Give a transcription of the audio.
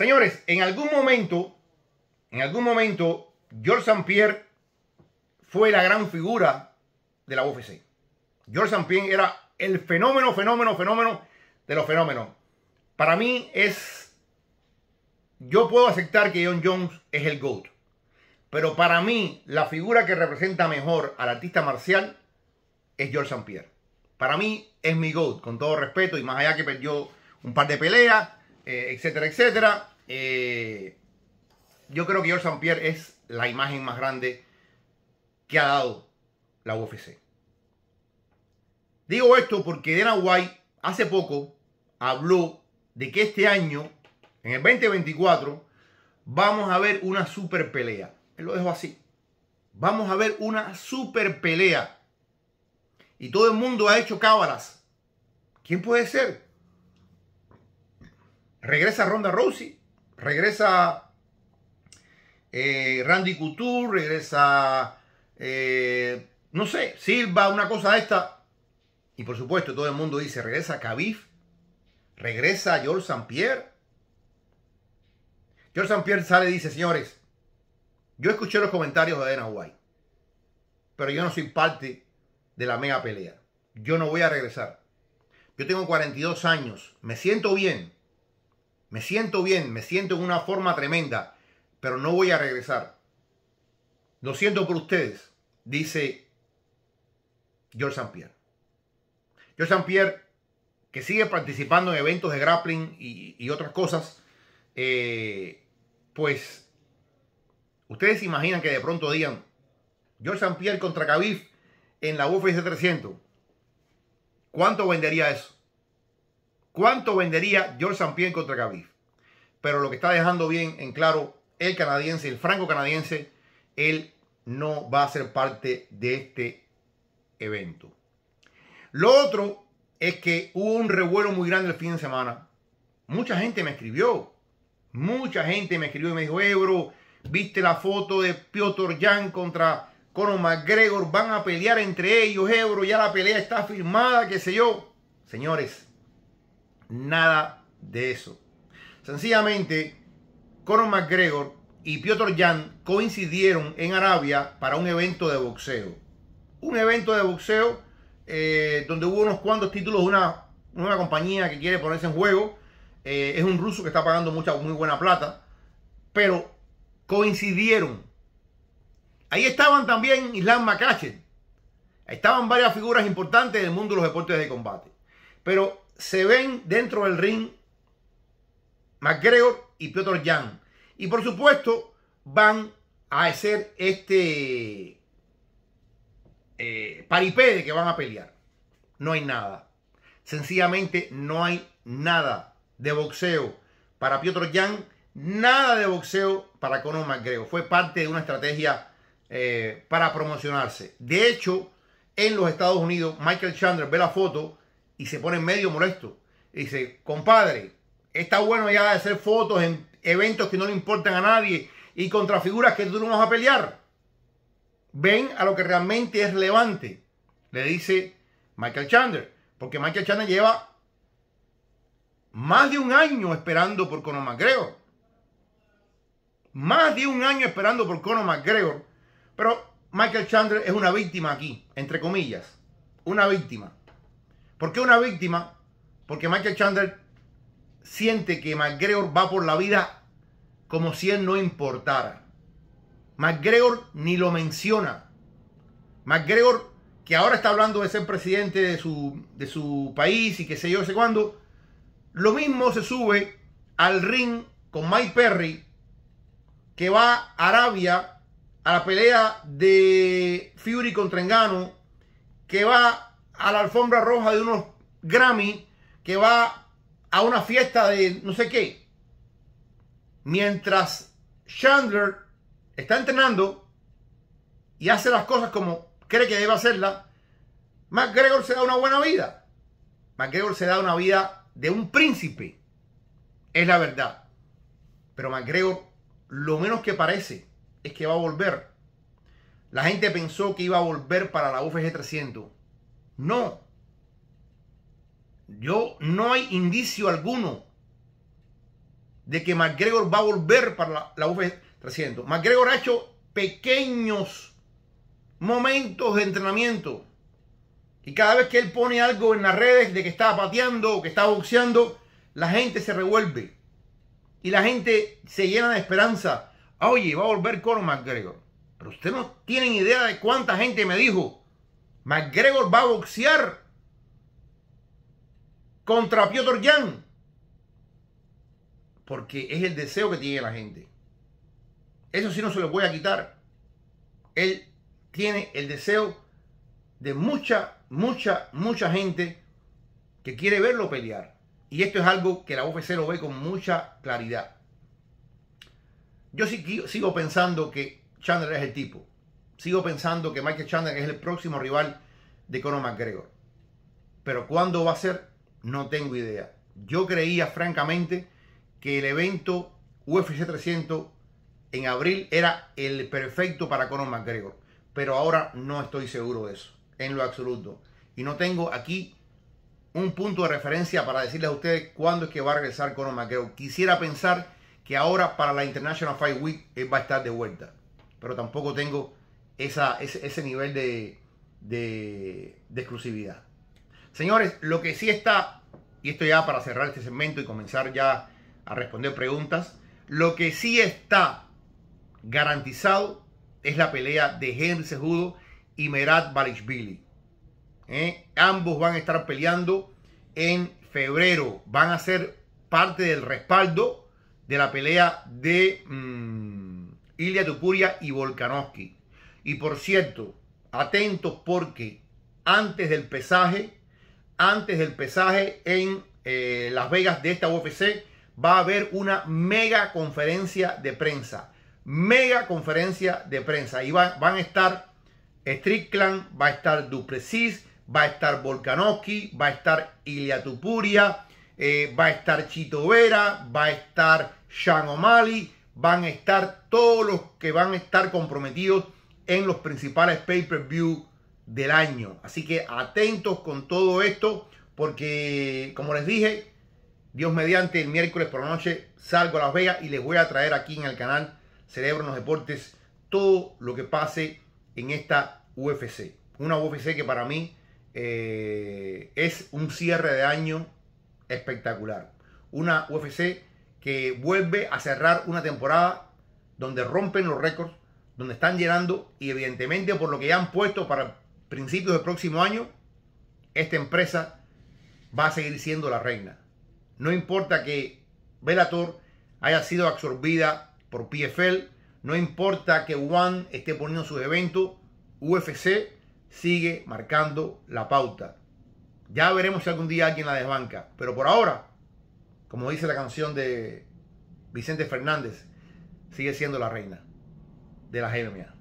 Señores, en algún momento, en algún momento, George St. Pierre fue la gran figura de la UFC. George St. Pierre era el fenómeno, fenómeno, fenómeno de los fenómenos. Para mí es. Yo puedo aceptar que John Jones es el GOAT. Pero para mí, la figura que representa mejor al artista marcial es George St. Pierre. Para mí es mi GOAT, con todo respeto, y más allá que perdió un par de peleas, eh, etcétera, etcétera. Eh, yo creo que George St. Pierre es la imagen más grande que ha dado la UFC. Digo esto porque Dana White hace poco habló de que este año, en el 2024, vamos a ver una super pelea. Él lo dejo así. Vamos a ver una super pelea. Y todo el mundo ha hecho cábalas. ¿Quién puede ser? regresa Ronda Rousey, regresa eh, Randy Couture, regresa, eh, no sé, Silva, una cosa esta. Y por supuesto, todo el mundo dice, regresa Khabib, regresa George St. Pierre. George St. Pierre sale y dice, señores, yo escuché los comentarios de Dana White, pero yo no soy parte de la mega pelea. Yo no voy a regresar. Yo tengo 42 años, me siento bien, me siento bien, me siento en una forma tremenda, pero no voy a regresar. Lo siento por ustedes, dice George St. Pierre. George St. Pierre, que sigue participando en eventos de grappling y, otras cosas, eh, pues ustedes imaginan que de pronto digan George St. Pierre contra Khabib en la UFC 300. ¿Cuánto vendería eso? cuánto vendería George St. contra Khabib. Pero lo que está dejando bien en claro el canadiense, el franco-canadiense, él no va a ser parte de este evento. Lo otro es que hubo un revuelo muy grande el fin de semana. Mucha gente me escribió. Mucha gente me escribió y me dijo, Ebro, eh, viste la foto de Piotr Jan contra Conor McGregor, van a pelear entre ellos, Ebro, eh, ya la pelea está firmada, qué sé yo. Señores, nada de eso. Sencillamente, Conor McGregor y Piotr Jan coincidieron en Arabia para un evento de boxeo. Un evento de boxeo eh, donde hubo unos cuantos títulos de una, una compañía que quiere ponerse en juego. Eh, es un ruso que está pagando mucha, muy buena plata. Pero coincidieron. Ahí estaban también Islam Makachev. Estaban varias figuras importantes del mundo de los deportes de combate. Pero se ven dentro del ring McGregor y Piotr Yang. Y por supuesto van a hacer este eh, que van a pelear. No hay nada. Sencillamente no hay nada de boxeo para Piotr Yang. nada de boxeo para Conor McGregor. Fue parte de una estrategia eh, para promocionarse. De hecho, en los Estados Unidos, Michael Chandler ve la foto y se pone medio molesto. Y dice, compadre, está bueno ya hacer fotos en eventos que no le importan a nadie y contra figuras que tú no vas a pelear. Ven a lo que realmente es relevante, le dice Michael Chandler, porque Michael Chandler lleva más de un año esperando por Conor McGregor. Más de un año esperando por Conor McGregor. Pero Michael Chandler es una víctima aquí, entre comillas. Una víctima. ¿Por qué una víctima? Porque Michael Chandler siente que McGregor va por la vida como si él no importara. McGregor ni lo menciona. McGregor, que ahora está hablando de ser presidente de su, de su país y qué sé yo, sé cuándo, lo mismo se sube al ring con Mike Perry, que va a Arabia a la pelea de Fury contra Engano, que va a la alfombra roja de unos Grammy, que va a una fiesta de no sé qué. Mientras Chandler está entrenando y hace las cosas como cree que debe hacerlas, McGregor se da una buena vida. McGregor se da una vida de un príncipe. Es la verdad. Pero McGregor lo menos que parece es que va a volver. La gente pensó que iba a volver para la UFG 300. No. Yo no hay indicio alguno de que McGregor va a volver para la, la UFC 300. McGregor ha hecho pequeños momentos de entrenamiento. Y cada vez que él pone algo en las redes de que estaba pateando o que está boxeando, la gente se revuelve. Y la gente se llena de esperanza. Ah, oye, va a volver con McGregor. Pero ustedes no tienen idea de cuánta gente me dijo McGregor va a boxear contra Piotr Jan. Porque es el deseo que tiene la gente. Eso sí no se lo voy a quitar. Él tiene el deseo de mucha, mucha, mucha gente que quiere verlo pelear. Y esto es algo que la UFC lo ve con mucha claridad. Yo sigo pensando que Chandler es el tipo sigo pensando que Michael Chandler es el próximo rival de Conor McGregor. Pero cuándo va a ser, no tengo idea. Yo creía francamente que el evento UFC 300 en abril era el perfecto para Conor McGregor. Pero ahora no estoy seguro de eso, en lo absoluto. Y no tengo aquí un punto de referencia para decirles a ustedes cuándo es que va a regresar Conor McGregor. Quisiera pensar que ahora para la International Fight Week va a estar de vuelta. Pero tampoco tengo ese, nivel de, exclusividad. Señores, lo que sí está, y esto ya para cerrar este segmento y comenzar ya a responder preguntas, lo que sí está garantizado es la pelea de Henry Cejudo y Merat Balichvili. ¿Eh? Ambos van a estar peleando en febrero. Van a ser parte del respaldo de la pelea de Ilia mm, Ilya Tupuria y Volkanovski. Y por cierto, atentos porque antes del pesaje, antes del pesaje en eh, Las Vegas de esta UFC, va a haber una mega conferencia de prensa. Mega conferencia de prensa. Y van a estar Strickland, va a estar Duplessis, va a estar Volkanovski, va a estar Iliatupuria, eh, va a estar Chito Vera, va a estar Sean O'Malley, van a estar todos los que van a estar comprometidos en los principales pay-per-view del año. Así que atentos con todo esto porque, como les dije, Dios mediante el miércoles por la noche salgo a Las Vegas y les voy a traer aquí en el canal Cerebro en los Deportes todo lo que pase en esta UFC. Una UFC que para mí eh, es un cierre de año espectacular. Una UFC que vuelve a cerrar una temporada donde rompen los récords, donde están llenando y evidentemente por lo que ya han puesto para principios del próximo año, esta empresa va a seguir siendo la reina. No importa que Velator haya sido absorbida por PFL, no importa que One esté poniendo sus eventos, UFC sigue marcando la pauta. Ya veremos si algún día alguien la desbanca, pero por ahora, como dice la canción de Vicente Fernández, sigue siendo la reina de la mía.